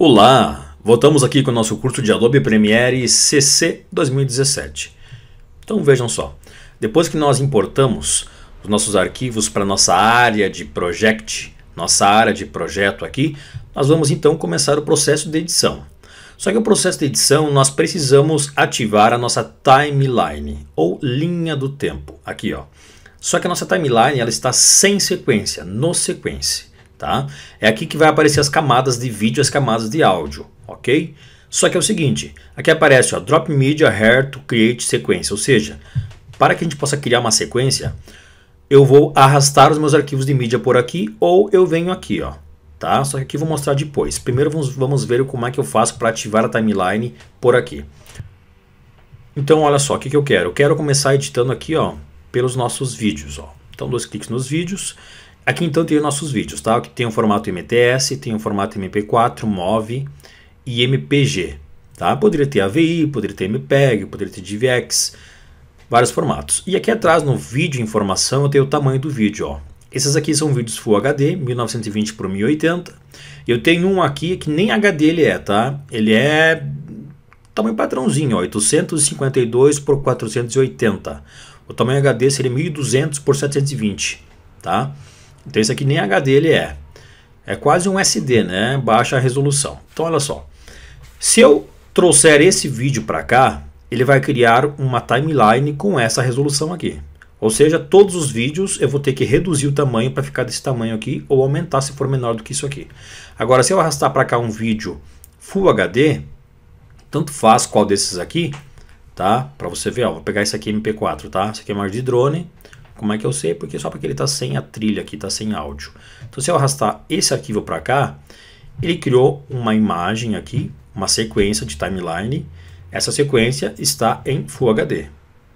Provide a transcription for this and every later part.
Olá, voltamos aqui com o nosso curso de Adobe Premiere CC 2017. Então vejam só, depois que nós importamos os nossos arquivos para nossa área de project, nossa área de projeto aqui, nós vamos então começar o processo de edição. Só que o processo de edição nós precisamos ativar a nossa timeline ou linha do tempo, aqui ó. Só que a nossa timeline ela está sem sequência, no sequence tá? É aqui que vai aparecer as camadas de vídeo e as camadas de áudio, ok? Só que é o seguinte, aqui aparece ó, Drop Media Hair to Create Sequência, ou seja, para que a gente possa criar uma sequência, eu vou arrastar os meus arquivos de mídia por aqui ou eu venho aqui, ó, tá? Só que aqui eu vou mostrar depois. Primeiro vamos, vamos ver como é que eu faço para ativar a timeline por aqui. Então olha só, o que, que eu quero? Eu quero começar editando aqui ó, pelos nossos vídeos. Ó. Então dois cliques nos vídeos Aqui então tem os nossos vídeos, tá? Que tem o um formato MTS, tem o um formato MP4, MOV e MPG, tá? Poderia ter AVI, poderia ter MPEG, poderia ter DivX, vários formatos. E aqui atrás no vídeo informação eu tenho o tamanho do vídeo, ó. Esses aqui são vídeos Full HD, 1920 por 1080. Eu tenho um aqui que nem HD ele é, tá? Ele é tamanho padrãozinho, ó, 852 por 480. O tamanho HD seria 1200 por 720, tá? Então isso aqui nem HD ele é. É quase um SD, né? Baixa resolução. Então olha só. Se eu trouxer esse vídeo para cá, ele vai criar uma timeline com essa resolução aqui. Ou seja, todos os vídeos eu vou ter que reduzir o tamanho para ficar desse tamanho aqui ou aumentar se for menor do que isso aqui. Agora, se eu arrastar para cá um vídeo Full HD, tanto faz qual desses aqui, tá? Para você ver, ó, vou pegar esse aqui MP4, tá? Esse aqui é mais de drone, como é que eu sei? Porque só porque ele está sem a trilha aqui, está sem áudio. Então, se eu arrastar esse arquivo para cá, ele criou uma imagem aqui, uma sequência de timeline. Essa sequência está em Full HD,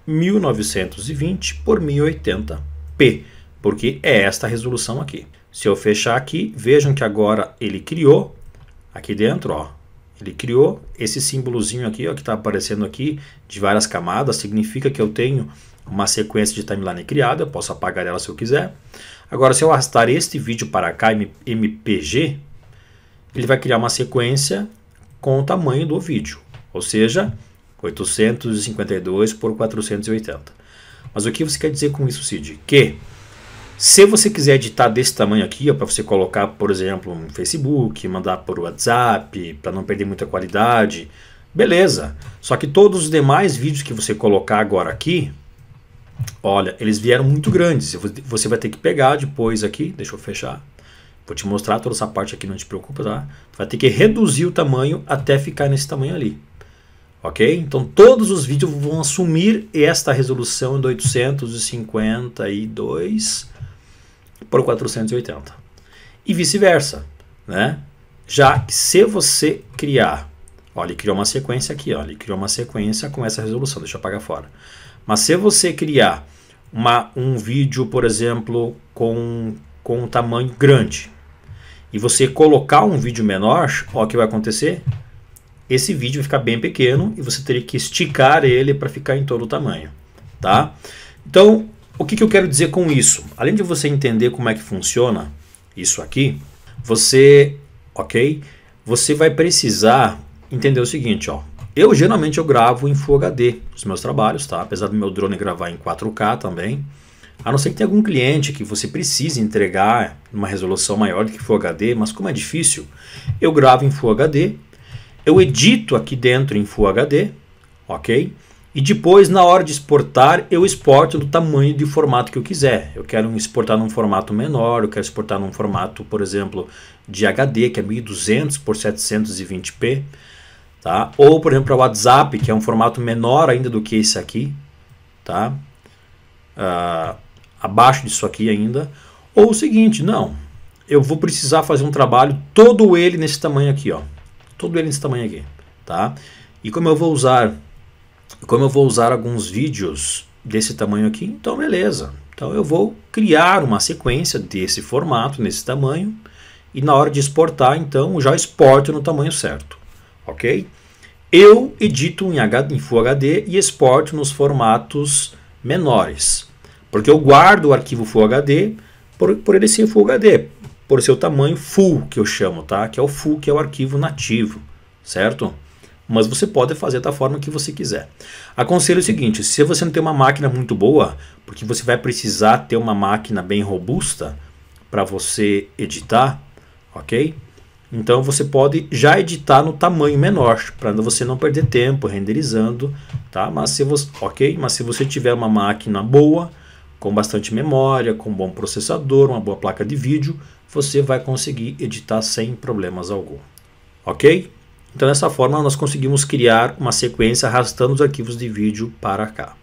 1920 por 1080p, porque é esta resolução aqui. Se eu fechar aqui, vejam que agora ele criou aqui dentro, ó, ele criou esse símbolozinho aqui, ó, que está aparecendo aqui de várias camadas, significa que eu tenho uma sequência de timeline criada, eu posso apagar ela se eu quiser. Agora, se eu arrastar este vídeo para cá, MPG, ele vai criar uma sequência com o tamanho do vídeo, ou seja, 852 por 480. Mas o que você quer dizer com isso, Cid? Que se você quiser editar desse tamanho aqui, para você colocar, por exemplo, no Facebook, mandar por WhatsApp, para não perder muita qualidade, beleza. Só que todos os demais vídeos que você colocar agora aqui, Olha, eles vieram muito grandes. Você vai ter que pegar depois aqui. Deixa eu fechar. Vou te mostrar toda essa parte aqui, não te preocupa, tá? Vai ter que reduzir o tamanho até ficar nesse tamanho ali. Ok? Então todos os vídeos vão assumir esta resolução de 852 por 480. E vice-versa, né? Já que se você criar... Olha, ele criou uma sequência aqui, olha, ele criou uma sequência com essa resolução, deixa eu apagar fora. Mas se você criar uma, um vídeo, por exemplo, com, com um tamanho grande e você colocar um vídeo menor, olha o que vai acontecer? Esse vídeo vai ficar bem pequeno e você teria que esticar ele para ficar em todo o tamanho, tá? Então, o que, que eu quero dizer com isso? Além de você entender como é que funciona isso aqui, você, ok? Você vai precisar entender o seguinte, ó. Eu geralmente eu gravo em Full HD os meus trabalhos, tá? Apesar do meu drone gravar em 4K também. A não ser que tenha algum cliente que você precise entregar uma resolução maior do que Full HD, mas como é difícil, eu gravo em Full HD, eu edito aqui dentro em Full HD, ok? E depois, na hora de exportar, eu exporto do tamanho de formato que eu quiser. Eu quero exportar num formato menor, eu quero exportar num formato, por exemplo, de HD, que é 1200 por 720p. Tá? Ou, por exemplo, para WhatsApp, que é um formato menor ainda do que esse aqui, tá? Uh, abaixo disso aqui ainda. Ou o seguinte, não, eu vou precisar fazer um trabalho todo ele nesse tamanho aqui, ó. Todo ele nesse tamanho aqui, tá? E como eu vou usar, como eu vou usar alguns vídeos desse tamanho aqui, então beleza. Então eu vou criar uma sequência desse formato, nesse tamanho, e na hora de exportar, então, já exporto no tamanho certo ok? Eu edito em, HD, em Full HD e exporto nos formatos menores, porque eu guardo o arquivo Full HD por, por ele ser Full HD, por seu tamanho Full que eu chamo, tá? Que é o Full que é o arquivo nativo, certo? Mas você pode fazer da forma que você quiser. Aconselho o seguinte: se você não tem uma máquina muito boa, porque você vai precisar ter uma máquina bem robusta para você editar, ok? Então você pode já editar no tamanho menor, para você não perder tempo renderizando, tá? Mas se você, OK, mas se você tiver uma máquina boa, com bastante memória, com um bom processador, uma boa placa de vídeo, você vai conseguir editar sem problemas algum. OK? Então dessa forma nós conseguimos criar uma sequência arrastando os arquivos de vídeo para cá.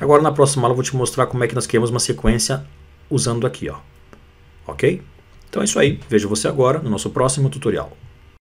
Agora na próxima aula eu vou te mostrar como é que nós criamos uma sequência usando aqui, ó. OK? Então é isso aí, vejo você agora no nosso próximo tutorial.